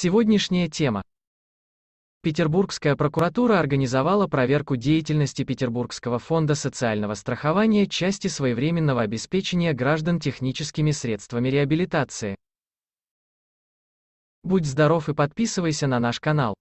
Сегодняшняя тема. Петербургская прокуратура организовала проверку деятельности Петербургского фонда социального страхования части своевременного обеспечения граждан техническими средствами реабилитации. Будь здоров и подписывайся на наш канал.